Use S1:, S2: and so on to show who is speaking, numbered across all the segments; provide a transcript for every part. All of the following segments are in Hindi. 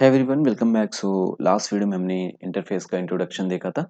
S1: है one welcome back so last video में हमने इंटरफेस का इंट्रोडक्शन देखा था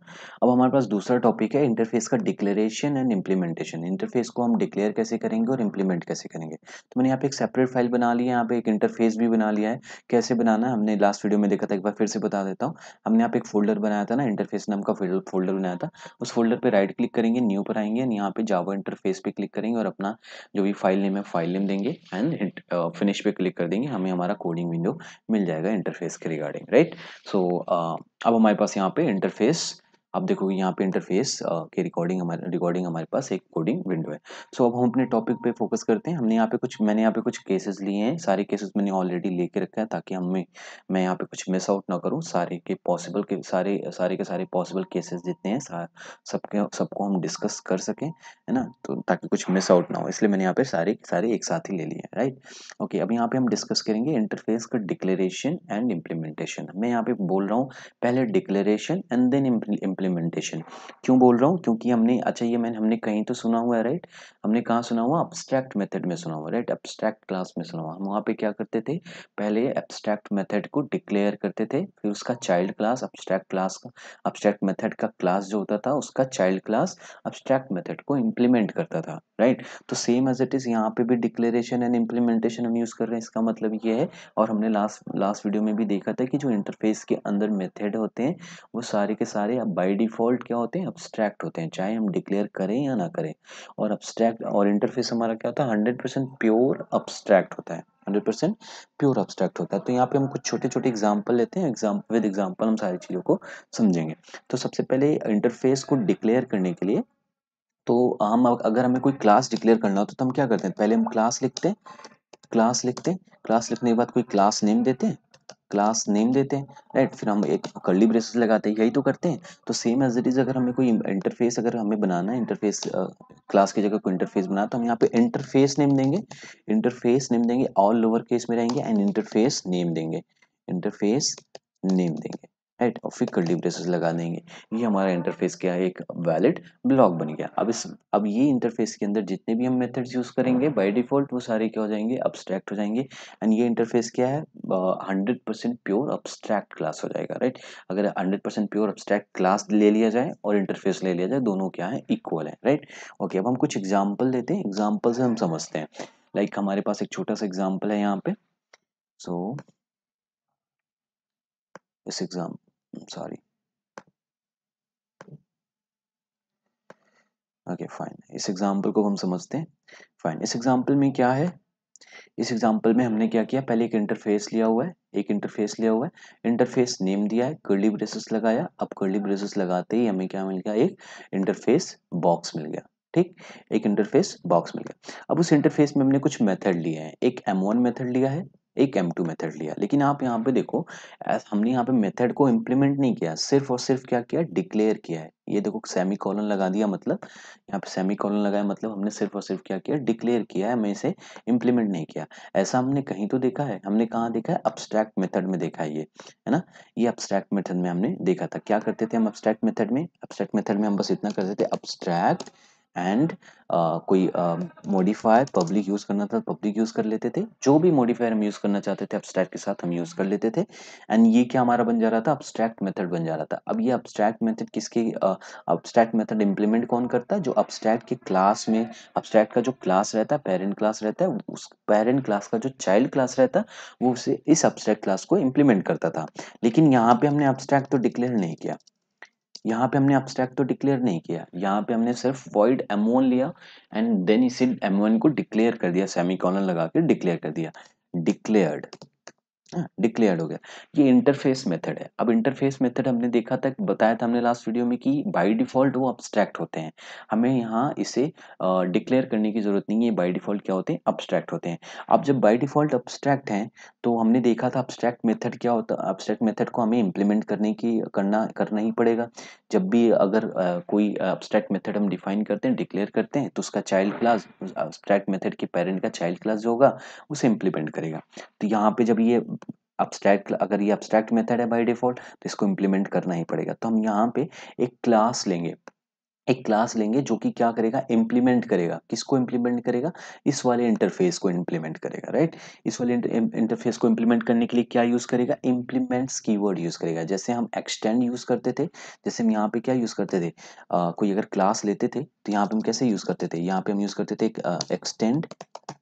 S1: अब हमारे पास दूसरा टॉपिक है इंटरफेस का डिक्लेरेशन एंड इम्प्लीमेंटेशन इंटरफेस को हम डिक्लेयर कैसे करेंगे और इम्प्लीमेंट कैसे करेंगे तो मैंने यहाँ पे एक सेपरेट फाइल बना लिया है यहाँ पे एक इंटरफेस भी बना लिया है कैसे बनाना है हमने लास्ट वीडियो में देखा था एक बार फिर से बता देता हूँ हमने यहाँ पे एक फोल्डर बनाया था ना इंटरफेस नाम का फोल्डर बनाया था उस फोल्डर पर राइट क्लिक करेंगे न्यू पर आएंगे एंड यहाँ पे जावा इंटरफेस पे क्लिक करेंगे और अपना जो भी फाइल नेम है फाइल नेम देंगे एंड फिनिश uh, पे क्लिक कर देंगे हमें हमारा कोडिंग विंडो मिल जाएगा इंटरफेस इंटरफेस के रिगार्डिंग राइट सो अब हमारे पास यहाँ पे इंटरफेस आप देखोगे यहाँ पे इंटरफेस के रिकॉर्डिंग हमारे रिकॉर्डिंग हमारे पास एक कोडिंग विंडो है सो so, अब हम अपने टॉपिक पे फोकस करते हैं हमने यहाँ पे कुछ मैंने यहाँ पे कुछ केसेस लिए हैं सारे केसेस मैंने ऑलरेडी लेके रखा है ताकि हमें मैं यहाँ पे कुछ मिस आउट ना करूँ सारे के पॉसिबल के सारे सारे के सारे पॉसिबल केसेस जितने हैं सबके सबको हम डिस्कस कर सकें है ना तो ताकि कुछ मिस आउट ना हो इसलिए मैंने यहाँ पे सारे सारे एक साथ ही ले लिए राइट ओके अब यहाँ पे हम डिस्कस करेंगे इंटरफेस का डिक्लेरेशन एंड इम्प्लीमेंटेशन मैं यहाँ पे बोल रहा हूँ पहले declaration and then implement implementation क्यों बोल रहा हूँ क्योंकि हमने अच्छा ये मैंने हमने कहीं तो सुना हुआ है राइट हमने कहाँ सुना हुआ एब्स्ट्रैक्ट मेथड में सुना हुआ राइट एब्स्ट्रैक्ट क्लास में सुना हुआ हम वहाँ पे क्या करते थे पहले एब्स्ट्रैक्ट मेथड को डिक्लेयर करते थे फिर उसका चाइल्ड क्लास अब्स्ट्रैक्ट क्लास का अब्स्ट्रैक्ट मेथड का क्लास जो होता था उसका चाइल्ड क्लास अब्स्ट्रैक्ट मेथड को इम्प्लीमेंट करता था राइट तो सेम एज इट इज़ यहाँ पे भी डिक्लेरेशन एंड इम्प्लीमेंटेशन हम यूज़ कर रहे हैं इसका मतलब ये है और हमने लास्ट लास्ट वीडियो में भी देखा था कि जो इंटरफेस के अंदर मेथड होते हैं वो सारे के सारे अब बाई बाई डिफ़ॉल्ट क्या होते हैं अब्सट्रैक्ट होते हैं चाहे हम डिक्लेयर करें या ना करें और अब्सट्रैक्ट और इंटरफेस हमारा क्या होता है हंड्रेड परसेंट प्योर अब्सट्रैक्ट होता है हंड्रेड परसेंट प्योर अब्सट्रैक्ट होता है तो यहाँ पे हम कुछ छोटे छोटे एग्जाम्पल लेते हैं एग्जाम विद एग्जाम्पल हम सारी चीज़ों को समझेंगे तो सबसे पहले इंटरफेस को डिक्लेयर करने के लिए तो हम अगर हमें कोई क्लास डिक्लेयर करना हो तो हम क्या करते हैं पहले हम क्लास लिखते हैं क्लास लिखते हैं क्लास लिखने के बाद कोई क्लास नेम देते हैं क्लास नेम देते हैं राइट फिर हम एक कर्ली ब्रेसेस लगाते हैं यही तो करते हैं तो सेम एज इट इज़ अगर हमें कोई इंटरफेस अगर हमें बनाना है इंटरफेस क्लास की जगह कोई इंटरफेस बना तो हम यहाँ पे इंटरफेस नेम देंगे इंटरफेस नेम देंगे ऑल लोअर केस में रहेंगे एंड इंटरफेस नेम देंगे इंटरफेस नेम देंगे राइट और फिर कल्टी ब्रेसेस लगा देंगे ये हम्म। हमारा इंटरफेस क्या है एक वैलिड ब्लॉक बन गया अब इस अब ये इंटरफेस के अंदर जितने भी हम मेथड्स यूज़ करेंगे बाय डिफ़ॉल्ट वो सारे क्या हो जाएंगे अब्सट्रैक्ट हो जाएंगे एंड ये इंटरफेस क्या है hundred percent pure abstract class हो जाएगा राइट अगर hundred percent pure abstract class ले लिया जाए और इंटरफेस ले लिया जाए दोनों क्या है इक्वल है राइट ओके अब हम कुछ एग्जाम्पल देते हैं एग्जाम्पल से हम समझते हैं लाइक like, हमारे पास एक छोटा सा एग्जाम्पल है यहाँ पे सो so, इस exam sorry okay okay, fine इस एग्जाम्पल को हम समझते हैं फाइन इस एग्जाम्पल में क्या है इस एग्जांपल में हमने क्या किया पहले एक इंटरफेस लिया हुआ है एक इंटरफेस लिया हुआ है इंटरफेस नेम दिया है कर्ली ब्रेसेस लगाया अब कर्ली ब्रेसेस लगाते ही हमें क्या मिल गया एक इंटरफेस बॉक्स मिल गया ठीक एक इंटरफेस बॉक्स मिल गया अब उस इंटरफेस में हमने कुछ मेथड लिए हैं एक एम वन मेथड लिया है एक एम टू मेथड लिया लेकिन आप यहाँ पे देखो हमने यहाँ पे मेथड को इम्प्लीमेंट नहीं किया सिर्फ और सिर्फ क्या किया डिक्लेयर किया है ये देखो सेमी कॉलन लगा दिया मतलब यहाँ पे सेमी कॉलन लगाया मतलब हमने सिर्फ और सिर्फ क्या किया डिक्लेयर किया है हमें इसे इम्प्लीमेंट नहीं किया ऐसा हमने कहीं तो देखा है हमने कहाँ देखा है अब्स्ट्रैक्ट मेथड में देखा है ये है ना ये अब्सट्रैक्ट मेथड में हमने देखा था क्या करते थे हम अब्सट्रैक्ट मेथड में अब्सट्रैक्ट मेथड में हम बस इतना करते थे अब्स्ट्रैक्ट एंड uh, कोई मॉडिफायर पब्लिक यूज़ करना था पब्लिक तो यूज़ कर लेते थे जो भी मॉडिफायर हम यूज़ करना चाहते थे अब्स्ट्रैक्ट के साथ हम यूज़ कर लेते थे एंड ये क्या हमारा बन जा रहा था अपस्ट्रैक्ट मेथड बन जा रहा था अब ये अब्स्ट्रैक्ट मेथड किसके अब्स्ट्रैक्ट मेथड इंप्लीमेंट कौन करता है जो अब्स्ट्रैक्ट के क्लास में अब्स्ट्रैक्ट का जो क्लास रहता है पेरेंट क्लास रहता है उस पेरेंट क्लास का जो चाइल्ड क्लास रहता है वो उसे इस अब्स्ट्रैक्ट क्लास को इम्प्लीमेंट करता था लेकिन यहाँ पे हमने अब्स्ट्रैक्ट तो डिक्लेयर नहीं किया यहाँ पे हमने अब्स्ट्रैक्ट तो डिक्लेयर नहीं किया यहाँ पे हमने सिर्फ वॉइड एम लिया एंड देन इसे एम को डिक्लेयर कर दिया सेमी कॉलन लगा के डिक्लेयर कर दिया डिक्लेयर्ड डिक्लेयर्ड हो गया ये इंटरफेस मेथड है अब इंटरफेस मेथड हमने देखा था बताया था हमने लास्ट वीडियो में कि बाय डिफॉल्ट वो अब्स्ट्रैक्ट होते हैं हमें यहाँ इसे डिक्लेयर करने की ज़रूरत नहीं है बाय डिफॉल्ट क्या होते हैं अब्स्ट्रैक्ट होते हैं अब जब बाय डिफॉल्ट अब्स्ट्रैक्ट हैं तो हमने देखा था अब्स्ट्रैक्ट मेथड क्या होता है अब्स्ट्रैक्ट मेथड को हमें इम्प्लीमेंट करने की करना करना ही पड़ेगा जब भी अगर आ, कोई अब्स्ट्रैक्ट मेथड हम डिफाइन करते हैं डिक्लेयर करते हैं तो उसका चाइल्ड क्लास अब्स्ट्रैक्ट मेथड के पेरेंट का चाइल्ड क्लास जो होगा उसे इम्प्लीमेंट करेगा तो यहाँ पे जब ये अब्स्ट्रैक्ट अगर ये अब्स्ट्रैक्ट मेथड है बाय डिफॉल्ट तो इसको इम्प्लीमेंट करना ही पड़ेगा तो हम यहाँ पे एक क्लास लेंगे एक क्लास लेंगे जो कि क्या करेगा इम्प्लीमेंट करेगा किसको इम्प्लीमेंट करेगा इस वाले इंटरफेस को इम्प्लीमेंट करेगा राइट इस वाले इंटरफेस को इम्प्लीमेंट करने के लिए क्या यूज़ करेगा इम्प्लीमेंट्स कीवर्ड यूज़ करेगा जैसे हम एक्सटेंड यूज़ करते थे जैसे हम यहाँ पे क्या यूज़ करते थे आ, कोई अगर क्लास लेते थे तो यहाँ पे हम कैसे यूज़ करते थे यहाँ पे हम यूज़ करते थे एक्सटेंड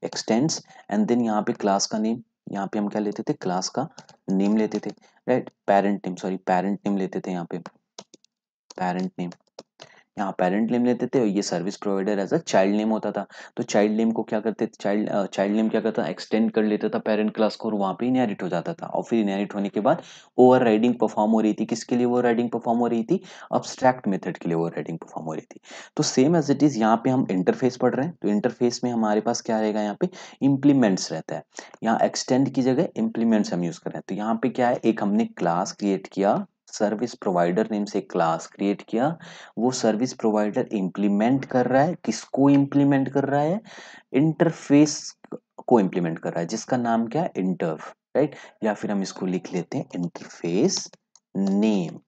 S1: एक्सटेंड्स एंड देन यहाँ पे क्लास का नेम यहाँ पे हम क्या लेते थे क्लास का नेम लेते थे right parent name sorry parent name लेते थे यहाँ पे पेरेंट नेम यहाँ पेरेंट नेम लेते थे और ये service provider as a child name होता था तो चाइल्ड नेम को क्या करते थे चाइल्ड चाइल्ड नेम क्या करता एक्सटेंड कर लेता था पेरेंट क्लास को और वहाँ पे इनहेरिट हो जाता था और फिर इनहेरिट होने के बाद ओवर राइडिंग परफॉर्म हो रही थी किसके लिए ओवर राइडिंग परफॉर्म हो रही थी अब्स्ट्रैक्ट मेथड के लिए ओवर राइडिंग परफॉर्म हो रही थी तो सेम एज इट इज़ यहाँ पे हम इंटरफेस पढ़ रहे हैं तो इंटरफेस में हमारे पास क्या रहेगा यहाँ पे इम्प्लीमेंट्स रहता है यहाँ एक्सटेंड की जगह इम्प्लीमेंट्स हम यूज़ कर रहे हैं तो यहाँ पे क्या है एक हमने क्लास क्रिएट किया सर्विस प्रोवाइडर नेम से क्लास क्रिएट किया वो सर्विस प्रोवाइडर इंप्लीमेंट कर रहा है किसको इम्प्लीमेंट कर रहा है इंटरफेस को इंप्लीमेंट कर रहा है जिसका नाम क्या है इंटरफ राइट या फिर हम इसको लिख लेते हैं इंटरफेस नेम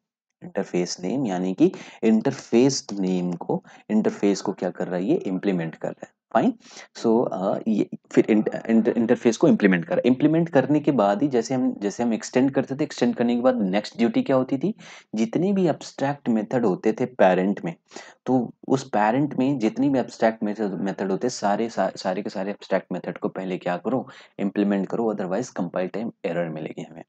S1: इंटरफेस नेम यानी कि इंटरफेस नेम को इंटरफेस को क्या कर रहा है ये इंप्लीमेंट कर रहा है फाइन सो so, ये फिर इंटर, इंटर, इंटरफेस को इम्प्लीमेंट कर इम्प्लीमेंट करने के बाद ही जैसे हम जैसे हम एक्सटेंड करते थे एक्सटेंड करने के बाद नेक्स्ट ड्यूटी क्या होती थी जितने भी एब्स्ट्रैक्ट मेथड होते थे पेरेंट में तो उस पेरेंट में जितनी भी एब्स्ट्रैक्ट मेथड होते सारे सा, सारे के सारे एब्स्ट्रैक्ट मेथड को पहले क्या करो इम्प्लीमेंट करो अदरवाइज कंपाइल टाइम एरर मिलेगी हमें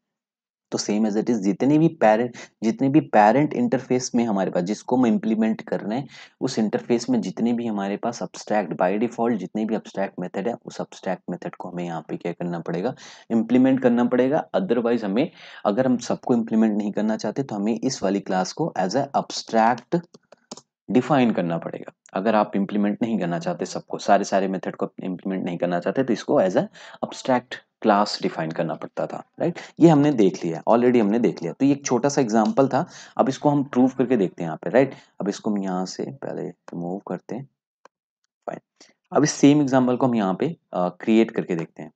S1: तो सेम एज इट इज जितने भी पेरेंट जितने भी पेरेंट इंटरफेस में हमारे पास जिसको हम इम्प्लीमेंट कर रहे हैं उस इंटरफेस में जितने भी हमारे पास अब्स्ट्रैक्ट बाई डिफॉल्ट जितने भी अब्स्ट्रैक्ट मेथड है उस अब्स्ट्रैक्ट मेथड को हमें यहाँ पे क्या करना पड़ेगा इम्प्लीमेंट करना पड़ेगा अदरवाइज हमें अगर हम सबको इम्प्लीमेंट नहीं करना चाहते तो हमें इस वाली क्लास को एज ए अब्स्ट्रैक्ट डिफाइन करना पड़ेगा अगर आप इम्प्लीमेंट नहीं करना चाहते सबको सारे सारे मेथड को इम्प्लीमेंट नहीं करना चाहते तो इसको as a abstract class define करना पड़ता था राइट ये हमने देख लिया ऑलरेडी हमने देख लिया तो ये एक छोटा सा एग्जाम्पल था अब इसको हम प्रूव करके देखते हैं यहाँ पे राइट अब इसको हम यहाँ से पहले रिमूव करते हैं फाइन अब इस सेम एग्जाम्पल को हम यहाँ पे क्रिएट करके देखते हैं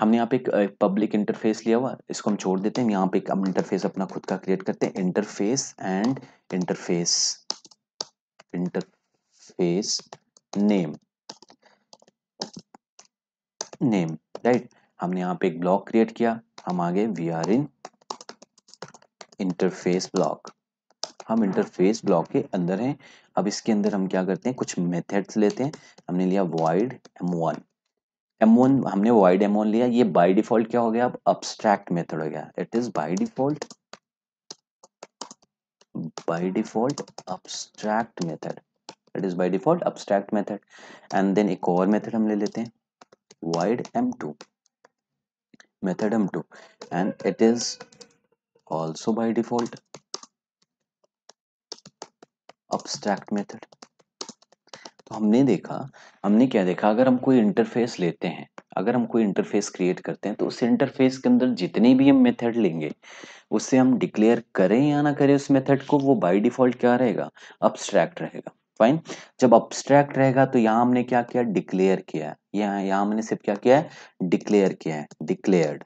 S1: हमने यहाँ पे एक पब्लिक इंटरफेस लिया हुआ इसको हम छोड़ देते हैं यहाँ पे एक इंटरफेस अपना खुद का क्रिएट करते हैं interface and interface interface name name right right? हमने यहाँ पे एक ब्लॉक क्रिएट किया हम आगे we are in interface block हम इंटरफेस ब्लॉक के अंदर हैं अब इसके अंदर हम क्या करते हैं कुछ मेथड्स लेते हैं हमने लिया void M one M one हमने वाइड एम वन लिया ये बाय डिफॉल्ट क्या हो गया अब अब्स्ट्रैक्ट मेथड हो गया it is by default by default abstract method it is by default abstract method and then ek aur method hum le lete hain void m2 method m2 and it is also by default abstract method तो हमने देखा हमने क्या देखा अगर हम कोई इंटरफेस लेते हैं अगर हम कोई इंटरफेस क्रिएट करते हैं तो उस इंटरफेस के अंदर जितने भी हम मेथड लेंगे उससे हम डिक्लेयर करें या ना करें उस मेथड को वो बाई डिफॉल्ट क्या रहेगा अब्स्ट्रैक्ट रहेगा फाइन जब अब्स्ट्रैक्ट रहेगा तो यहाँ हमने क्या किया डिक्लेयर किया है यहाँ यहाँ हमने सिर्फ क्या किया है डिक्लेयर किया है डिक्लेयर्ड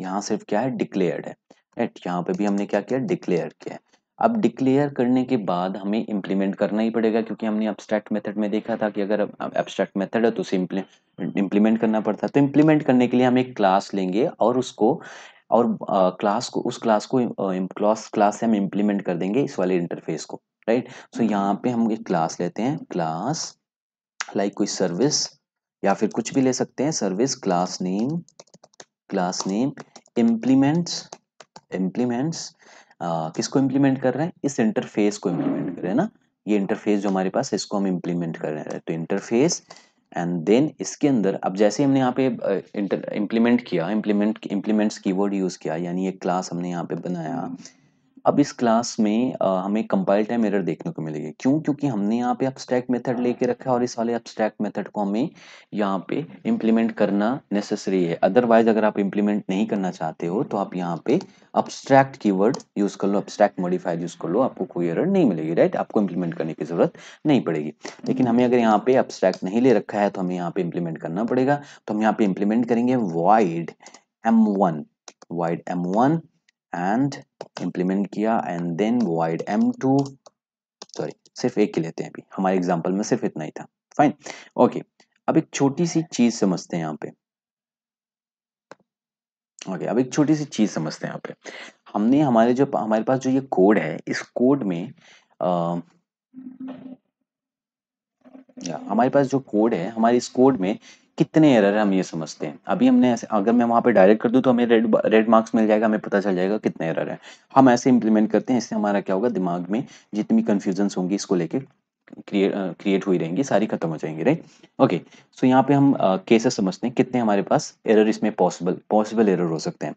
S1: यहाँ सिर्फ क्या है डिक्लेयर्ड है राइट यहाँ पे भी हमने क्या किया डिक्लेयर किया है अब डिक्लेयर करने के बाद हमें इम्प्लीमेंट करना ही पड़ेगा क्योंकि हमने एब्स्ट्रैक्ट मेथड में देखा था कि अगर एब्स्ट्रैक्ट मेथड है तो उसे इम्प्लीमेंट करना पड़ता है तो इम्प्लीमेंट करने के लिए हम एक क्लास लेंगे और उसको और क्लास को उस क्लास को क्लास क्लास से हम इम्प्लीमेंट कर देंगे इस वाले इंटरफेस को राइट सो हम्म। यहाँ पे हम एक क्लास लेते हैं क्लास लाइक कोई सर्विस या फिर कुछ भी ले सकते हैं service class name class name implements implements किसको इम्प्लीमेंट कर रहे हैं इस इंटरफेस को इम्प्लीमेंट कर रहे हैं ना ये इंटरफेस जो हमारे पास इसको हम इम्प्लीमेंट कर रहे हैं तो इंटरफेस एंड देन इसके अंदर अब जैसे हमने यहाँ पे इंप्लीमेंट किया इम्प्लीमेंट implement, कीवर्ड यूज़ किया यानी एक क्लास हमने यहाँ पे बनाया अब इस क्लास में आ, हमें कंपाइल टाइम एरर देखने को मिलेगी क्यों क्योंकि हमने यहाँ पे अब्स्ट्रैक्ट मेथड लेके रखा है और इस वाले अब्स्ट्रैक्ट मेथड को हमें यहाँ पे इम्प्लीमेंट करना नेसेसरी है अदरवाइज अगर आप इम्प्लीमेंट नहीं करना चाहते हो तो आप यहाँ पे की वर्ड यूज कर लो अब्स्ट्रैक्ट मॉडिफाइड यूज कर लो आपको कोई एरर नहीं मिलेगी राइट आपको इम्प्लीमेंट करने की जरूरत नहीं पड़ेगी लेकिन हमें अगर यहाँ पे अब्स्ट्रैक्ट नहीं ले रखा है तो हमें यहाँ पे इम्प्लीमेंट करना पड़ेगा तो हम यहाँ पे इम्प्लीमेंट करेंगे void M one void M one and implement किया and then void M two sorry सिर्फ एक ही लेते हैं अभी हमारे एग्जाम्पल में सिर्फ इतना ही था फाइन ओके okay. अब एक छोटी सी चीज समझते हैं यहाँ पे ओके okay, अब एक छोटी सी चीज समझते हैं यहाँ पे हमने हमारे जो हमारे पास जो ये कोड है इस कोड में आ, या हमारे पास जो कोड है हमारे इस कोड में कितने एरर है हम ये समझते हैं अभी हमने ऐसे अगर मैं वहाँ पे डायरेक्ट कर दूँ तो हमें रेड रेड मार्क्स मिल जाएगा हमें पता चल जाएगा कितने एरर है हम ऐसे इंप्लीमेंट करते हैं इससे हमारा क्या होगा दिमाग में जितनी कन्फ्यूजन्स होंगी इसको लेके क्रिएट हुई रहेंगी सारी खत्म हो जाएंगी राइट ओके सो यहाँ पे हम केसेस समझते हैं कितने हमारे पास एरर इसमें पॉसिबल पॉसिबल एरर हो सकते हैं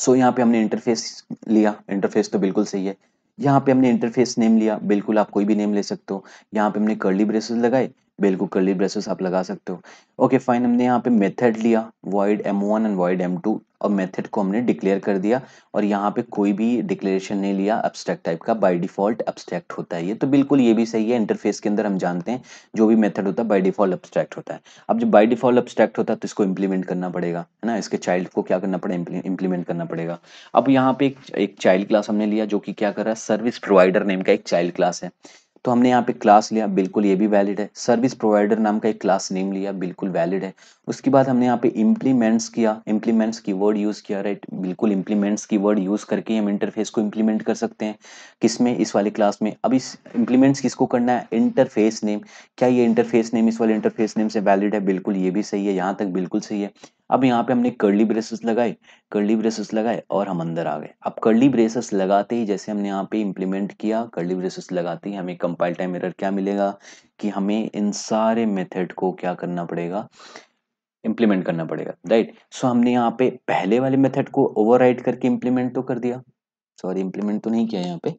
S1: सो so, यहाँ पे हमने इंटरफेस लिया इंटरफेस तो बिल्कुल सही है यहाँ पे हमने इंटरफेस नेम लिया बिल्कुल आप कोई भी नेम ले सकते हो यहाँ पे हमने कर्ली ब्रेसेस लगाए बिल्कुल कर्ली ब्रेसेस आप लगा सकते हो ओके फाइन हमने यहाँ पे मेथड लिया void M one and void M two और मेथड को हमने डिक्लेयर कर दिया और यहाँ पे कोई भी डिक्लेरेशन नहीं लिया एब्स्ट्रैक्ट टाइप का बाय डिफॉल्ट एब्स्ट्रैक्ट होता है ये तो बिल्कुल ये भी सही है इंटरफेस के अंदर हम जानते हैं जो भी मेथड होता है बाय डिफॉल्ट एब्स्ट्रैक्ट होता है अब जब बाय डिफॉल्ट एब्स्ट्रैक्ट होता है तो इसको इंप्लीमेंट करना पड़ेगा है ना इसके चाइल्ड को क्या करना पड़ेगा इंप्लीमेंट करना पड़ेगा अब यहाँ पे एक, एक चाइल्ड क्लास हमने लिया जो कि क्या कर रहा है सर्विस प्रोवाइडर नेम का एक चाइल्ड क्लास है तो हमने यहाँ पे क्लास लिया बिल्कुल ये भी वैलिड है सर्विस प्रोवाइडर नाम का एक क्लास नेम लिया बिल्कुल वैलिड है उसके बाद हमने यहाँ पे इम्प्लीमेंट्स किया इम्प्लीमेंट्स की वर्ड यूज़ किया राइट बिल्कुल इम्प्लीमेंट्स की वर्ड यूज़ करके हम इंटरफेस को इम्प्लीमेंट कर सकते हैं किस में इस वाले क्लास में अब इस इम्प्लीमेंट्स किसको करना है इंटरफेस नेम क्या ये इंटरफेस नेम इस वाले इंटरफेस नेम से वैलिड है बिल्कुल ये भी सही है यहाँ तक बिल्कुल सही है अब यहाँ पे हमने कर्ली ब्रेसेस लगाए कर्ली ब्रेसेस लगाए और हम अंदर आ गए अब कर्ली ब्रेसेस लगाते ही जैसे हमने यहाँ पे इम्प्लीमेंट किया कर्ली ब्रेसेस लगाते ही हमें कंपाइल टाइम एरर क्या मिलेगा कि हमें इन सारे मेथड को क्या करना पड़ेगा इम्प्लीमेंट करना पड़ेगा राइट सो हमने यहाँ पे पहले वाले मेथड को ओवर करके इम्प्लीमेंट तो कर दिया सॉरी इम्प्लीमेंट तो नहीं किया यहाँ पे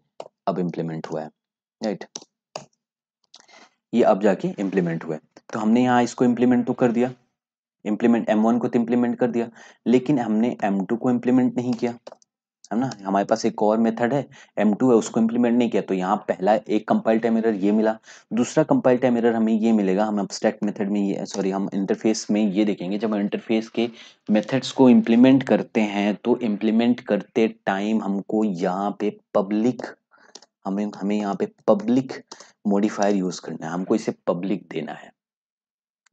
S1: अब इम्प्लीमेंट हुआ है राइट ये अब जाके इम्प्लीमेंट हुआ है तो हमने यहाँ इसको इम्प्लीमेंट तो कर दिया इम्प्लीमेंट वन को तो इम्प्लीमेंट कर दिया लेकिन हमने टू को इम्प्लीमेंट नहीं किया है ना हमारे पास एक और मेथड है M2 है उसको इम्प्लीमेंट नहीं किया तो यहाँ पहला एक कंपाइल टाइम एरर ये मिला दूसरा कंपाइल टाइम एरर हमें ये मिलेगा हम एब्स्ट्रैक्ट मेथड में ये सॉरी हम इंटरफेस में ये देखेंगे जब हम इंटरफेस के मेथड्स को इम्प्लीमेंट करते हैं तो इम्प्लीमेंट करते टाइम हमको यहाँ पे पब्लिक हमें हमें यहाँ पे पब्लिक मॉडिफायर यूज़ करना है हमको इसे पब्लिक देना है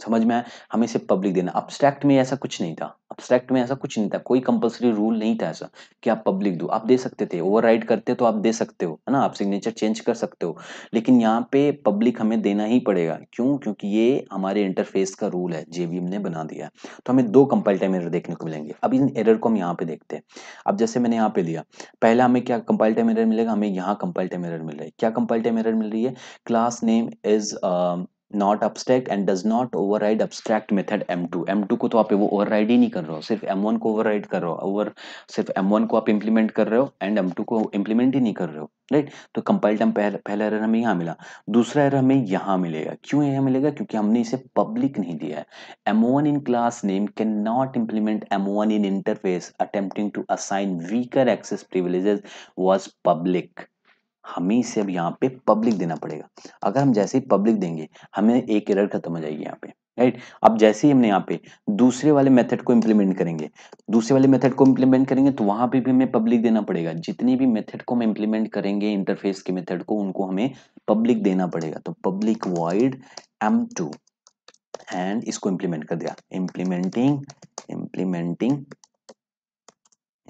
S1: समझ में आया हमें सिर्फ पब्लिक देना अब्स्ट्रैक्ट में ऐसा कुछ नहीं था अब्स्ट्रैक्ट में ऐसा कुछ नहीं था कोई कंपलसरी रूल नहीं था ऐसा कि आप पब्लिक दो आप दे सकते थे ओवर करते तो आप दे सकते हो है ना आप सिग्नेचर चेंज कर सकते हो लेकिन यहाँ पे पब्लिक हमें देना ही पड़ेगा क्यों क्योंकि ये हमारे इंटरफेस का रूल है जेवीएम ने बना दिया है तो हमें दो कंपल टाइम एरर देखने को मिलेंगे अब इन एरर को हम यहाँ पे देखते हैं अब जैसे मैंने यहाँ पे लिया पहला हमें क्या कंपल टाइम एरर मिलेगा हमें यहाँ कंपल टाइम एरर मिल रहा है क्या कंपल टाइम एरर मिल रही है class name is not abstract and does not ride abstract method M two को तो आप ओवर राइड ही नहीं कर रहे हो सिर्फ एम वन को ओवर राइड कर रहे हो ओवर सिर्फ वन को आप इंप्लीमेंट कर रहे हो एंड एम टू को इंप्लीमेंट ही नहीं कर रहे हो राइट तो कंपाइल टाइम पहला एरर हमें यहाँ मिला दूसरा एरर हमें यहाँ मिलेगा क्यों यहाँ मिलेगा क्योंकि हमने इसे पब्लिक नहीं दिया है M one in class name can not implement M one in interface attempting to assign weaker access privileges was public हमें इसे अब यहाँ पे पब्लिक देना पड़ेगा अगर हम जैसे ही पब्लिक देंगे हमें एक एरर खत्म हो जाएगी यहाँ पे राइट अब जैसे ही हमने यहाँ पे दूसरे वाले मेथड को इम्प्लीमेंट करेंगे दूसरे वाले मेथड को इम्प्लीमेंट करेंगे तो वहां पे भी हमें पब्लिक देना पड़ेगा जितने भी मेथड को हम इम्प्लीमेंट करेंगे इंटरफेस के मेथड को उनको हमें पब्लिक देना पड़ेगा तो public void M two and इसको इम्प्लीमेंट कर दिया implementing implementing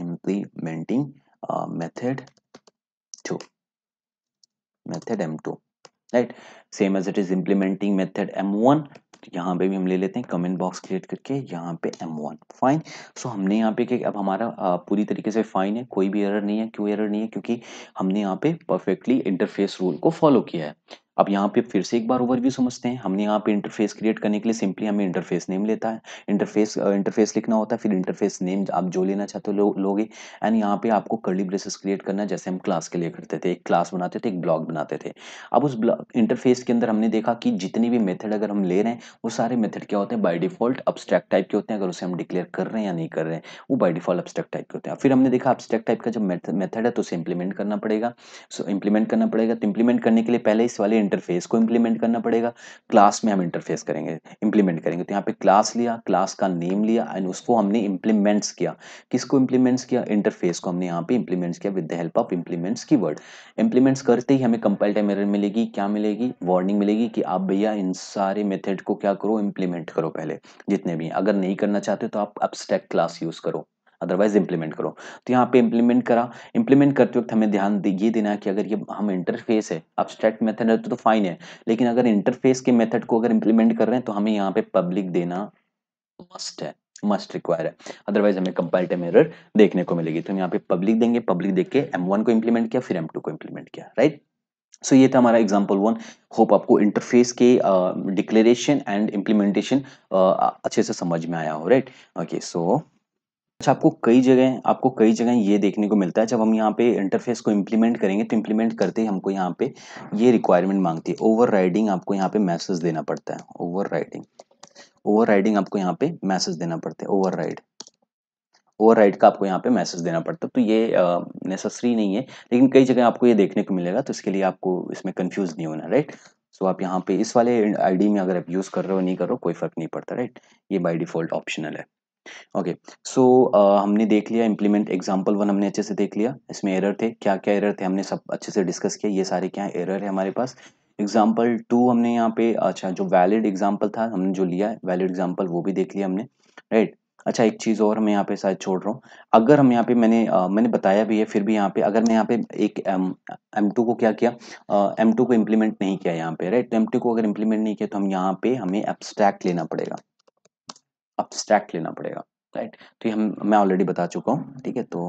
S1: implementing method to method M two right same as it is implementing method M one यहाँ पे भी हम ले लेते हैं कमेंट बॉक्स क्रिएट करके यहाँ पे एम वन फाइन सो हमने यहाँ पे अब हमारा पूरी तरीके से फाइन है कोई भी एरर नहीं है क्यों एरर नहीं है क्योंकि हमने यहाँ पे परफेक्टली इंटरफेस रूल को फॉलो किया है अब यहाँ पे फिर से एक बार ओवरव्यू समझते हैं हमने यहाँ पे इंटरफेस क्रिएट करने के लिए सिंपली हमें इंटरफेस नेम लेता है इंटरफेस इंटरफेस लिखना होता है फिर इंटरफेस नेम आप जो लेना चाहते हो लो, लोगे एंड यहाँ पे आपको कर्ली ब्रेसेस क्रिएट करना है जैसे हम क्लास के लिए करते थे एक क्लास बनाते थे एक ब्लॉग बनाते थे अब उस इंटरफेस के अंदर हमने देखा कि जितनी भी मेथड अगर हम ले रहे हैं वो सारे मेथड क्या होते हैं बाई डिफॉल्ट अब्सट्रैक्ट टाइप के होते हैं अगर उसे हम डिक्लेयर कर रहे हैं या नहीं कर रहे हैं वो बाई डिफॉल्ट अब्सट्रैक्ट टाइप के होते हैं फिर हमने देखा अब्सट्रैक्ट टाइप का जो मेथड है तो उसे इंप्लीमेंट करना पड़ेगा सो इंप्लीमेंट करना पड़ेगा तो इंप्लीमेंट करने के लिए पहले इस वाले इंटरफेस को इम्प्लीमेंट करना पड़ेगा क्लास में हम इंटरफेस करेंगे इम्प्लीमेंट करेंगे तो यहाँ पे क्लास लिया क्लास का नेम लिया एंड उसको हमने इम्प्लीमेंट्स किया किसको इम्प्लीमेंट्स किया इंटरफेस को हमने यहाँ पे इम्प्लीमेंट्स किया with the help of implements keyword implements करते ही हमें कंपाइल टाइम एरर मिलेगी क्या मिलेगी वार्निंग मिलेगी कि आप भैया इन सारे मेथड को क्या करो इम्प्लीमेंट करो पहले जितने भी अगर नहीं करना चाहते तो आप अब्स्ट्रैक्ट क्लास यूज़ करो अदरवाइज इंप्लीमेंट करो तो यहाँ पे इंप्लीमेंट करा इंप्लीमेंट करते वक्त हमें ध्यान ये देना है कि अगर ये हम इंटरफेस है अब्सट्रैक्ट मेथड है तो, तो फाइन है लेकिन अगर इंटरफेस के मेथड को अगर इंप्लीमेंट कर रहे हैं तो हमें यहाँ पे पब्लिक देना मस्ट है मस्ट रिक्वायर है अदरवाइज हमें कंपाइल टाइम एरर देखने को मिलेगी तो हम यहाँ पे पब्लिक देंगे पब्लिक देख के एम वन को इंप्लीमेंट किया फिर एम टू को इंप्लीमेंट किया राइट सो so, ये था हमारा एग्जाम्पल वन होप आपको इंटरफेस के डिक्लेरेशन एंड इम्प्लीमेंटेशन अच्छे से समझ में आया हो राइट ओके सो अच्छा आपको कई जगह आपको कई जगह ये देखने को मिलता है जब हम यहाँ पे इंटरफेस को इम्प्लीमेंट करेंगे तो इम्प्लीमेंट करते ही हमको यहाँ पे ये रिक्वायरमेंट मांगती है ओवर आपको यहाँ पे मैसेज देना पड़ता है ओवर राइडिंग आपको यहाँ पे मैसेज देना पड़ता है ओवरराइड ओवरराइड का आपको यहाँ पे मैसेज देना पड़ता है तो ये नेसेसरी नहीं है लेकिन कई जगह आपको ये देखने को मिलेगा तो इसके लिए आपको इसमें कंफ्यूज नहीं होना राइट सो आप यहाँ पे इस वाले आईडी में अगर आप यूज़ कर रहे हो नहीं कर रहे हो कोई फर्क नहीं पड़ता राइट ये बाई डिफॉल्ट ऑप्शनल है ओके सो uh, हमने देख लिया इम्प्लीमेंट एग्जाम्पल वन हमने अच्छे से देख लिया इसमें एरर थे क्या क्या एरर थे हमने सब अच्छे से डिस्कस किया ये सारे क्या एरर है हमारे पास एग्जाम्पल टू हमने यहाँ पे अच्छा जो वैलिड एग्जाम्पल था हमने जो लिया वैलिड एग्जाम्पल वो भी देख लिया हमने राइट right. अच्छा एक चीज़ और मैं यहाँ पे शायद छोड़ रहा हूँ अगर हम यहाँ पे मैंने आ, मैंने बताया भी है फिर भी यहाँ पे अगर मैं यहाँ पे एक एम टू को क्या किया एम टू को इम्प्लीमेंट नहीं किया यहाँ पे राइट एम टू को अगर इम्प्लीमेंट नहीं किया तो हम यहाँ पे हमें एब्स्ट्रैक्ट लेना पड़ेगा अब्स्ट्रैक्ट लेना पड़ेगा राइट तो ये हम मैं ऑलरेडी बता चुका हूँ ठीक है तो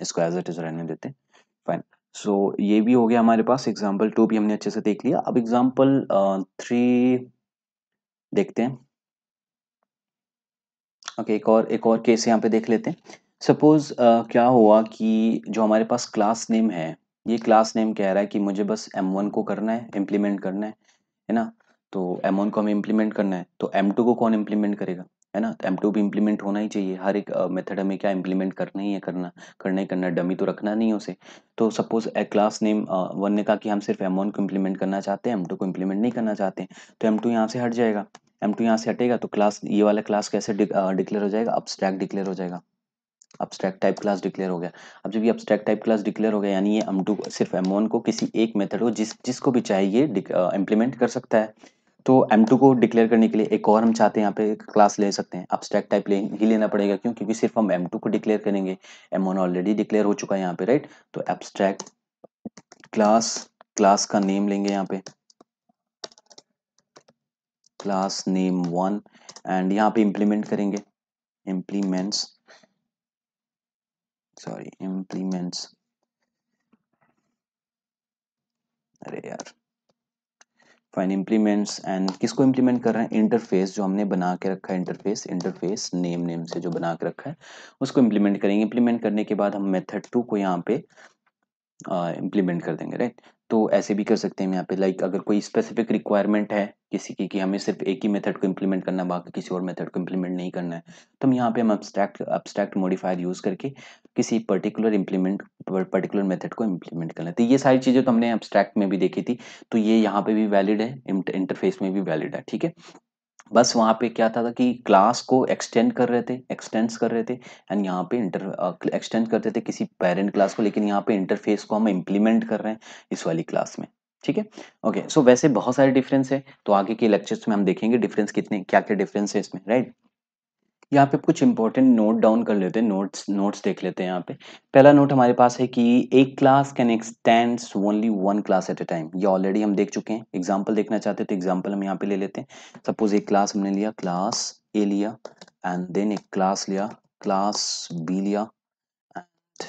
S1: इसको एज इट इज रहने देते फाइन सो so, ये भी हो गया हमारे पास एग्जाम्पल टू भी हमने अच्छे से देख लिया अब एग्जाम्पल थ्री देखते हैं ओके okay, एक और एक और केस यहाँ पे देख लेते हैं सपोज uh, क्या हुआ कि जो हमारे पास क्लास नेम है ये क्लास नेम कह रहा है कि मुझे बस M1 को करना है इम्प्लीमेंट करना है है ना तो M1 को हमें इम्प्लीमेंट करना है तो M2 को कौन इम्प्लीमेंट करेगा है ना एम टू भी इम्प्लीमेंट होना ही चाहिए हर एक मेथड हमें क्या इम्प्लीमेंट करना ही है करना करना ही करना डमी तो रखना नहीं है उसे तो सपोज क्लास नेम वन ने कहा कि हम सिर्फ एम वन को इम्प्लीमेंट करना चाहते हैं एम टू को इम्प्लीमेंट नहीं करना चाहते तो एम टू यहाँ से हट जाएगा एम टू यहाँ से हटेगा तो क्लास ये वाला क्लास कैसे डिक्लेयर हो जाएगा अपस्ट्रैक डिक्लेयर हो जाएगा अपस्ट्रैक्ट टाइप क्लास डिक्लेयर हो गया अब जब ये अपस्ट्रैक्ट टाइप क्लास डिक्लेयर हो गया यानी ये एम टू सिर्फ एम वन को किसी एक मेथड को जिस जिसको भी चाहिए इम्प्लीमेंट कर सकता है तो M2 को डिक्लेयर करने के लिए एक और हम चाहते हैं यहाँ पे क्लास ले सकते हैं अब स्टैक टाइप ले ही लेना पड़ेगा क्यों क्योंकि सिर्फ हम M2 को डिक्लेयर करेंगे M1 ऑलरेडी डिक्लेयर हो चुका है यहाँ पे राइट तो एब्स्ट्रैक्ट क्लास क्लास का नेम लेंगे यहाँ पे क्लास नेम वन एंड यहाँ पे इम्प्लीमेंट करेंगे इम्प्लीमेंट्स सॉरी इम्प्लीमेंट्स अरे यार फाइन इम्प्लीमेंट्स एंड किसको इम्प्लीमेंट कर रहे हैं इंटरफेस जो हमने बना के रखा है इंटरफेस इंटरफेस नेम नेम से जो बना के रखा है उसको इम्प्लीमेंट करेंगे इम्प्लीमेंट करने के बाद हम मेथड टू को यहाँ पे इम्प्लीमेंट uh, कर देंगे राइट तो ऐसे भी कर सकते हैं यहाँ पे लाइक अगर कोई स्पेसिफिक रिक्वायरमेंट है किसी की कि हमें सिर्फ एक ही मेथड को इम्प्लीमेंट करना है बाकी किसी और मेथड को इम्प्लीमेंट नहीं करना है तो हम यहाँ पे हम अब्सट्रैक्ट अब्सट्रैक्ट मॉडिफायर यूज़ करके किसी पर्टिकुलर इम्प्लीमेंट पर्टिकुलर मेथड को इम्प्लीमेंट करना है तो ये सारी चीज़ें तो हमने अब्सट्रैक्ट में भी देखी थी तो ये यहाँ पर भी वैलिड है इंटरफेस में भी वैलिड है ठीक है बस वहाँ पे क्या था, था कि क्लास को एक्सटेंड कर रहे थे एक्सटेंड कर रहे थे एंड यहाँ पे इंटर एक्सटेंड करते थे किसी पेरेंट क्लास को लेकिन यहाँ पे इंटरफेस को हम इम्प्लीमेंट कर रहे हैं इस वाली क्लास में ठीक है ओके सो वैसे बहुत सारे डिफरेंस है तो आगे के लेक्चर्स में हम देखेंगे डिफरेंस कितने क्या क्या डिफरेंस है इसमें राइट यहाँ पे कुछ इंपॉर्टेंट नोट डाउन कर लेते हैं नोट्स नोट्स देख लेते हैं यहाँ पे पहला नोट हमारे पास है कि एक class can extend only one class at a time ये ऑलरेडी हम देख चुके हैं एग्जाम्पल देखना चाहते हैं तो एग्जांपल हम यहाँ पे ले लेते हैं सपोज एक क्लास हमने लिया क्लास ए लिया एंड देन एक क्लास लिया क्लास बी लिया एंड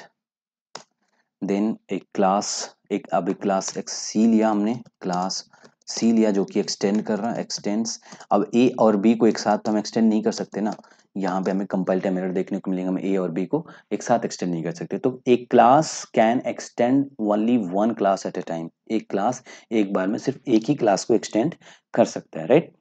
S1: देन एक क्लास एक अब एक क्लास सी लिया हमने क्लास सी लिया जो कि एक्सटेंड कर रहा है एक्सटेंड्स अब ए और बी को एक साथ तो हम एक्सटेंड नहीं कर सकते ना यहाँ पे हमें कंपाइल टाइम एरर देखने को मिलेगा हम ए और बी को एक साथ एक्सटेंड नहीं कर सकते तो एक class can extend only one class at a time एक क्लास एक बार में सिर्फ एक ही क्लास को एक्सटेंड कर सकता है right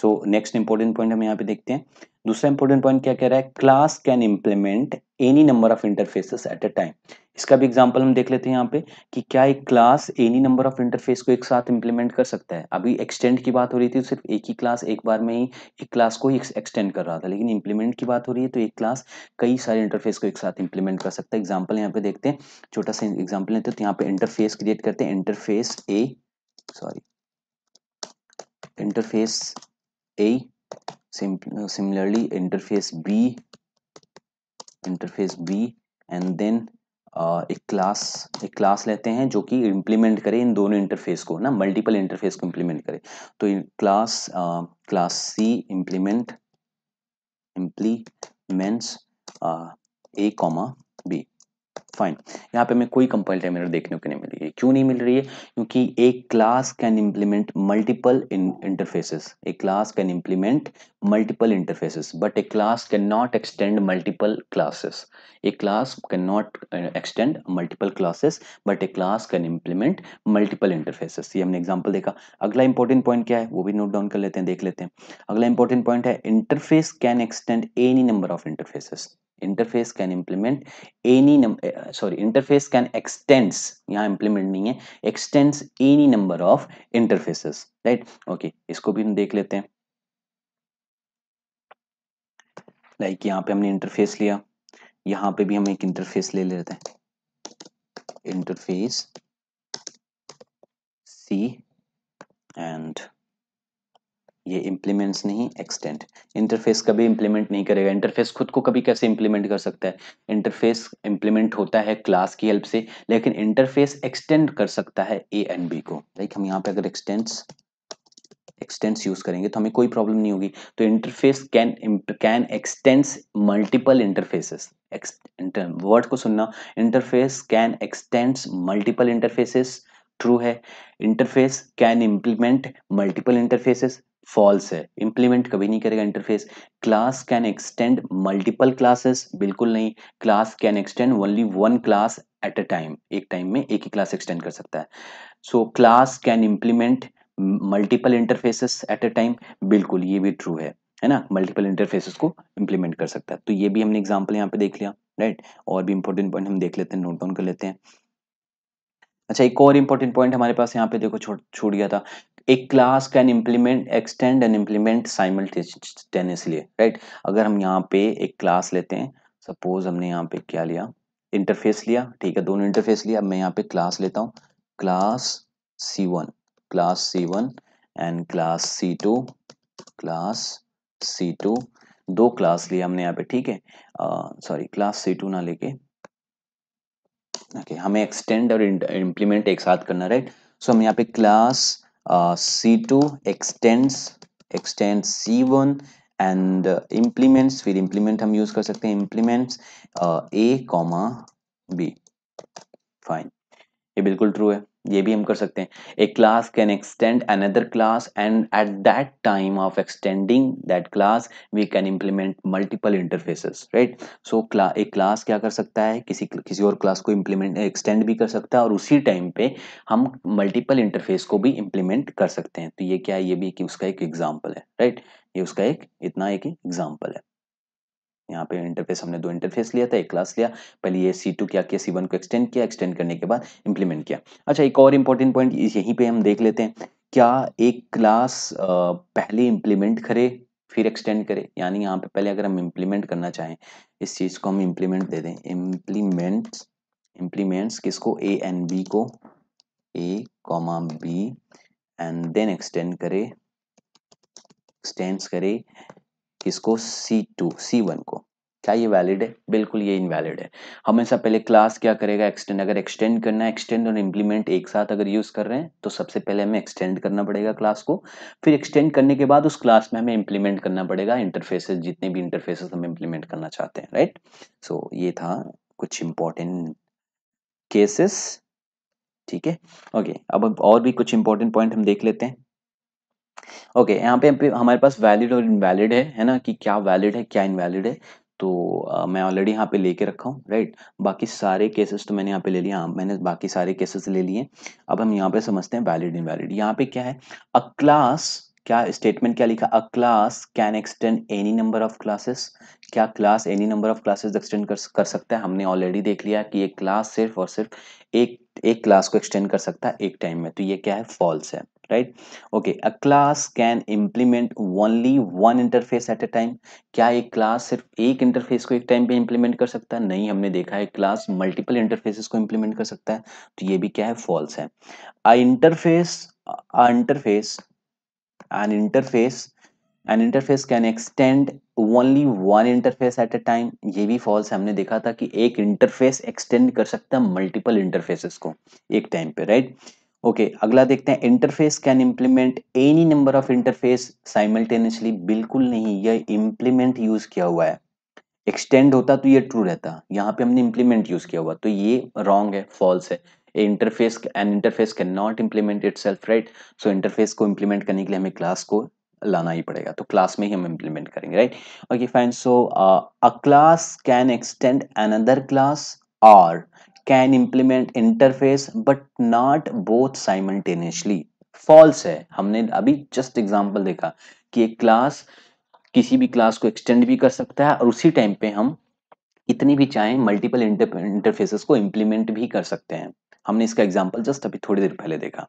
S1: so next important point हम यहाँ पे देखते हैं दूसरा इंपॉर्टेंट पॉइंट क्या कह रहा है class can implement any number of interfaces at a time इसका भी एग्जांपल हम देख लेते हैं यहाँ पे कि क्या एक class any number of interface को एक साथ इंप्लीमेंट कर सकता है अभी एक्सटेंड की बात हो रही थी तो सिर्फ एक ही क्लास एक बार में ही एक क्लास को ही एक्सटेंड कर रहा था लेकिन इंप्लीमेंट की बात हो रही है तो एक क्लास कई सारे इंटरफेस को एक साथ इंप्लीमेंट कर सकता है एग्जाम्पल यहाँ पे देखते हैं छोटा सा एग्जाम्पल लेते हैं तो यहाँ पे इंटरफेस क्रिएट करते हैं interface A sorry interface A similarly interface B interface B and then एक क्लास एक क्लास लेते हैं जो कि इम्प्लीमेंट करे इन दोनों इंटरफेस को ना मल्टीपल इंटरफेस को इम्प्लीमेंट करे तो class class C implement implements A comma B fine यहाँ पे हमें कोई कंपाइल टाइम एरर देखने को नहीं मिल रही है क्यों नहीं मिल रही है क्योंकि एक class can implement multiple interfaces एक class can implement multiple interfaces but a class can not extend multiple classes a class can not extend multiple classes but a class can implement multiple interfaces ये हमने एग्जाम्पल देखा अगला इंपॉर्टेंट पॉइंट क्या है वो भी नोट डाउन कर लेते हैं देख लेते हैं अगला इंपॉर्टेंट पॉइंट है interface can extend any number of interfaces interface can implement any number sorry interface can extends यहाँ इम्प्लीमेंट नहीं है extends any number of interfaces right okay इसको भी हम देख लेते हैं लाइक like यहाँ पे हमने इंटरफेस लिया यहाँ पे भी हम एक इंटरफेस ले लेते हैं इंटरफेस सी एंड ये इम्प्लीमेंट्स नहीं एक्सटेंड इंटरफेस कभी इम्प्लीमेंट नहीं करेगा इंटरफेस खुद को कभी कैसे इम्प्लीमेंट कर सकता है इंटरफेस इम्प्लीमेंट होता है क्लास की हेल्प से लेकिन इंटरफेस एक्सटेंड कर सकता है ए एंड बी को लाइक हम यहाँ पे अगर एक्सटेंड्स एक्सटेंस यूज करेंगे तो हमें कोई प्रॉब्लम नहीं होगी तो interface can can extends multiple interfaces word को सुनना interface can extends multiple interfaces true है interface can implement multiple interfaces false है इंप्लीमेंट कभी नहीं करेगा interface class can extend multiple classes बिल्कुल नहीं class can extend only one class at a time एक टाइम में एक ही क्लास एक्सटेंड कर सकता है so class can implement multiple interfaces at a time बिल्कुल ये भी ट्रू है है ना मल्टीपल इंटरफेसेस को इंप्लीमेंट कर सकता है तो ये भी हमने एग्जाम्पल यहाँ पे देख लिया राइट और भी इंपॉर्टेंट पॉइंट हम देख लेते हैं नोट डाउन कर लेते हैं अच्छा एक और इंपॉर्टेंट पॉइंट हमारे पास यहाँ पे देखो छोड़ छोड़ गया था a class can implement extend and implement simultaneously right अगर हम यहाँ पे एक क्लास लेते हैं सपोज हमने यहाँ पे क्या लिया इंटरफेस लिया ठीक है दोनों इंटरफेस लिया अब मैं यहाँ पे क्लास लेता हूँ class C one class C one and class C two class C two दो क्लास लिया हमने यहाँ पे ठीक है सॉरी क्लास सी टू ना लेके ओके okay, हमें एक्सटेंड और इंप्लीमेंट एक साथ करना राइट सो so, हम यहाँ पे class Uh, C2 extends extends C1 and implements फिर इम्प्लीमेंट हम यूज कर सकते हैं implements A comma B fine ये बिल्कुल ट्रू है ये भी हम कर सकते हैं a class can extend another class and at that time of extending that class we can implement multiple interfaces right so एक क्लास क्या कर सकता है किसी किसी और क्लास को इम्प्लीमेंट एक्सटेंड भी कर सकता है और उसी टाइम पे हम मल्टीपल इंटरफेस को भी इम्प्लीमेंट कर सकते हैं तो ये क्या है ये भी कि उसका एक एग्जाम्पल है राइट ये उसका एक इतना एक एग्जाम्पल है यहाँ पे इंटरफेस हमने दो इंटरफेस लिया था एक क्लास लिया पहले ये सी टू क्या किया सी वन को एक्सटेंड किया एक्सटेंड करने के बाद इंप्लीमेंट किया अच्छा एक और इंपॉर्टेंट पॉइंट यहीं पे हम देख लेते हैं क्या एक क्लास पहले इंप्लीमेंट करे फिर एक्सटेंड करे यानी यहाँ पे पहले अगर हम इम्प्लीमेंट करना चाहें इस चीज़ को हम इम्प्लीमेंट दे दें इम्प्लीमेंट इम्प्लीमेंट्स किसको ए एंड बी को A comma B and then extend करे एक्सटेंड करे किसको सी टू सी वन को क्या ये वैलिड है बिल्कुल ये इनवैलिड है हमेशा पहले क्लास क्या करेगा एक्सटेंड अगर एक्सटेंड करना है एक्सटेंड और इम्प्लीमेंट एक साथ अगर यूज़ कर रहे हैं तो सबसे पहले हमें एक्सटेंड करना पड़ेगा क्लास को फिर एक्सटेंड करने के बाद उस क्लास में हमें इम्प्लीमेंट करना पड़ेगा इंटरफेसेस जितने भी इंटरफेसेस हम इम्प्लीमेंट करना चाहते हैं राइट सो so, ये था कुछ इंपॉर्टेंट केसेस ठीक है ओके अब और भी कुछ इंपॉर्टेंट पॉइंट हम देख लेते हैं ओके okay, यहाँ पे, हमारे पास वैलिड और इनवैलिड है है ना कि क्या वैलिड है क्या इनवैलिड है तो आ, मैं ऑलरेडी यहाँ पे लेके रखा हूँ राइट बाकी सारे केसेस तो मैंने यहाँ पे ले लिए हाँ मैंने बाकी सारे केसेस ले लिए अब हम यहाँ पे समझते हैं वैलिड इनवैलिड यहाँ पे क्या है अ क्लास क्या स्टेटमेंट क्या लिखा a class can extend any number of classes क्या class any number of classes extend कर कर सकता है हमने ऑलरेडी देख लिया कि ये क्लास सिर्फ और सिर्फ एक एक क्लास को एक्सटेंड कर सकता है एक टाइम में तो ये क्या है फॉल्स है right okay a class can implement only one interface at a time क्या एक क्लास सिर्फ एक इंटरफेस को एक टाइम पे इंप्लीमेंट कर सकता है नहीं हमने देखा है क्लास मल्टीपल इंटरफेसेस को इंप्लीमेंट कर सकता है तो ये भी क्या है फॉल्स है a interface a interface an interface an interface can extend only one interface at a time ये भी फॉल्स हमने देखा था कि एक इंटरफेस एक्सटेंड कर सकता है मल्टीपल इंटरफेसेस को एक टाइम पे राइट right? ओके okay, अगला देखते हैं interface can implement any number of interface simultaneously बिल्कुल नहीं यह इंप्लीमेंट यूज किया हुआ है एक्सटेंड होता तो ये ट्रू रहता यहाँ पे हमने इंप्लीमेंट यूज किया हुआ तो ये रॉन्ग है फॉल्स है interface and interface can not implement it right so interface को इंप्लीमेंट करने के लिए हमें क्लास को लाना ही पड़ेगा तो क्लास में ही हम इंप्लीमेंट करेंगे right okay fine so a class can extend another class और can implement interface but not both simultaneously false है हमने अभी जस्ट एग्जाम्पल देखा कि एक क्लास किसी भी क्लास को एक्सटेंड भी कर सकता है और उसी टाइम पे हम इतनी भी चाहें मल्टीपल इंटरफेसेस को इम्प्लीमेंट भी कर सकते हैं हमने इसका एग्जाम्पल जस्ट अभी थोड़ी देर पहले देखा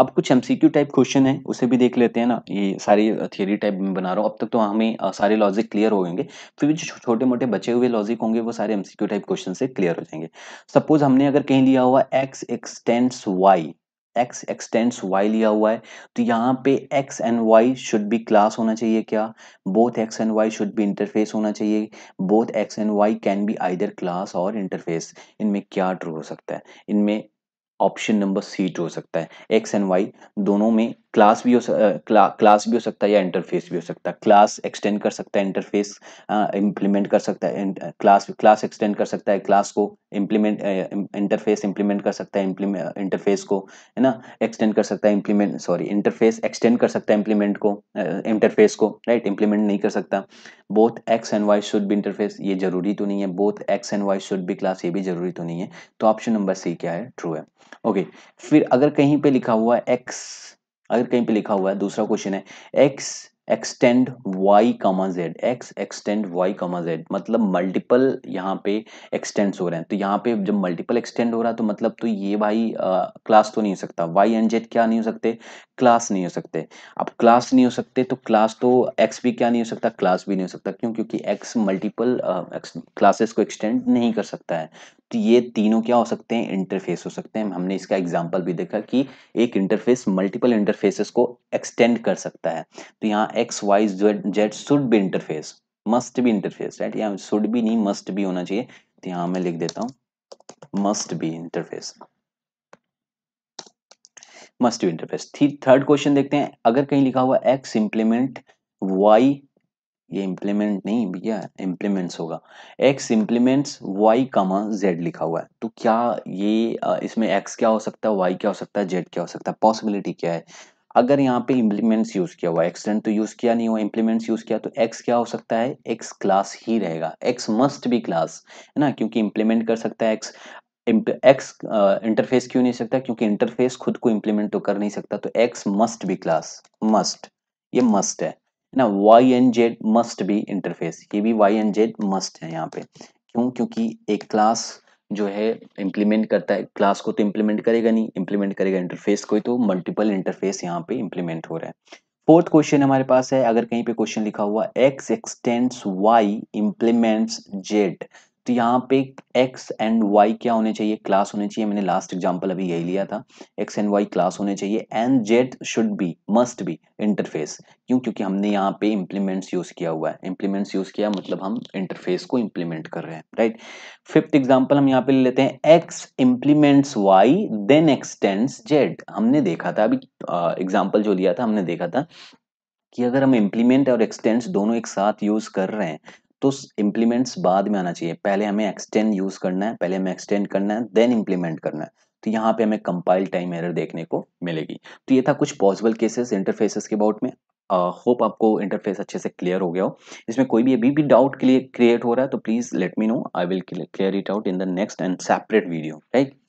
S1: अब कुछ एमसीक्यू टाइप क्वेश्चन है उसे भी देख लेते हैं ना ये सारी थियरी टाइप में बना रहा हूँ अब तक तो हमें सारे लॉजिक क्लियर हो गएंगे फिर जो छोटे मोटे बचे हुए लॉजिक होंगे वो सारे एमसीक्यू टाइप क्वेश्चन से क्लियर हो जाएंगे सपोज हमने अगर कहीं लिया हुआ X extends Y X extends Y लिया हुआ है तो यहाँ पे X and Y should be class होना चाहिए क्या both X and Y should be interface होना चाहिए both X and Y can be either class और इंटरफेस इनमें क्या ट्रू हो सकता है इनमें ऑप्शन नंबर सी हो सकता है एक्स एंड वाई दोनों में क्लास भी हो सकता क्लास भी हो सकता है या इंटरफेस भी हो सकता है क्लास एक्सटेंड कर सकता है इंटरफेस इंप्लीमेंट कर सकता है क्लास क्लास एक्सटेंड कर सकता है क्लास को इम्प्लीमेंट इंटरफेस इंप्लीमेंट कर सकता है इंटरफेस को है ना एक्सटेंड कर सकता है इम्प्लीमेंट सॉरी इंटरफेस एक्सटेंड कर सकता है इम्प्लीमेंट को इंटरफेस को राइट इम्प्लीमेंट नहीं कर सकता both X and Y should भी इंटरफेस ये जरूरी तो नहीं है both X and Y should भी क्लास ये भी जरूरी तो नहीं है तो ऑप्शन नंबर सी क्या है ट्रू है ओके फिर अगर कहीं पर लिखा हुआ एक्स अगर कहीं पे लिखा हुआ है दूसरा क्वेश्चन है X extend Y comma Z X extend Y comma Z मतलब मल्टीपल यहाँ पे एक्सटेंड्स हो रहे हैं तो यहाँ पे जब मल्टीपल एक्सटेंड हो रहा है तो मतलब तो ये भाई आ, क्लास तो नहीं हो सकता वाई एंड जेड क्या नहीं हो सकते क्लास नहीं हो सकते अब क्लास नहीं हो सकते तो क्लास तो एक्स भी क्या नहीं हो सकता क्लास भी नहीं हो सकता क्यों क्योंकि एक्स मल्टीपल क्लासेस को एक्सटेंड नहीं कर सकता है तो ये तीनों क्या हो सकते हैं इंटरफेस हो सकते हैं हमने इसका एग्जाम्पल भी देखा कि एक इंटरफेस मल्टीपल इंटरफेसेस को एक्सटेंड कर सकता है तो यहाँ एक्स वाई जेड शुड भी interface must be interface right यहाँ शुड भी नहीं मस्ट भी होना चाहिए तो यहाँ मैं लिख देता हूँ must be interface must be interface third question देखते हैं अगर कहीं लिखा हुआ एक्स इंप्लीमेंट वाई ये इम्प्लीमेंट नहीं भैया इम्प्लीमेंट्स होगा X implements Y comma Z लिखा हुआ है तो क्या ये इसमें एक्स क्या हो सकता है वाई क्या हो सकता है जेड क्या हो सकता है पॉसिबिलिटी क्या है अगर यहाँ पे इम्प्लीमेंट्स यूज़ किया हुआ एक्सटेंट तो यूज़ किया नहीं हुआ इम्प्लीमेंट्स यूज़ किया तो एक्स क्या हो सकता है एक्स क्लास ही रहेगा एक्स मस्ट भी क्लास है ना क्योंकि इम्प्लीमेंट कर सकता है एक्स एक्स इंटरफेस क्यों नहीं सकता क्योंकि इंटरफेस खुद को इम्प्लीमेंट तो कर नहीं सकता तो X must be class must ये मस्ट है ना Y and Z must be interface ये भी वाई एन जेड मस्ट है यहाँ पे क्यों क्योंकि एक क्लास जो है इम्प्लीमेंट करता है क्लास को तो इम्प्लीमेंट करेगा नहीं इम्प्लीमेंट करेगा इंटरफेस को तो मल्टीपल इंटरफेस यहाँ पे इम्प्लीमेंट हो रहा है फोर्थ क्वेश्चन हमारे पास है अगर कहीं पे क्वेश्चन लिखा हुआ X extends Y implements Z तो यहाँ पे x एंड y क्या होने चाहिए क्लास होने चाहिए मैंने लास्ट एग्जांपल अभी यही लिया था x एंड y क्लास होने चाहिए and z should be must be interface क्यों क्योंकि हमने यहाँ पे इम्प्लीमेंट्स यूज़ किया हुआ है इम्प्लीमेंट्स यूज़ किया मतलब हम इंटरफेस को इम्प्लीमेंट कर रहे हैं राइट फिफ्थ एग्जाम्पल हम यहाँ पे ले लेते हैं X implements Y then extends Z हमने देखा था अभी एग्जाम्पल जो लिया था हमने देखा था कि अगर हम इम्प्लीमेंट और एक्सटेंड्स दोनों एक साथ यूज़ कर रहे हैं तो इम्प्लीमेंट्स बाद में आना चाहिए पहले हमें एक्सटेंड यूज़ करना है पहले हमें एक्सटेंड करना है देन इम्प्लीमेंट करना है तो यहाँ पे हमें कंपाइल टाइम एरर देखने को मिलेगी तो ये था कुछ पॉसिबल केसेस इंटरफेसेस के अबाउट में होप uh, आपको इंटरफेस अच्छे से क्लियर हो गया हो इसमें कोई भी अभी भी डाउट क्रिएट हो रहा है तो please let me know I will clear it out in the next and separate video right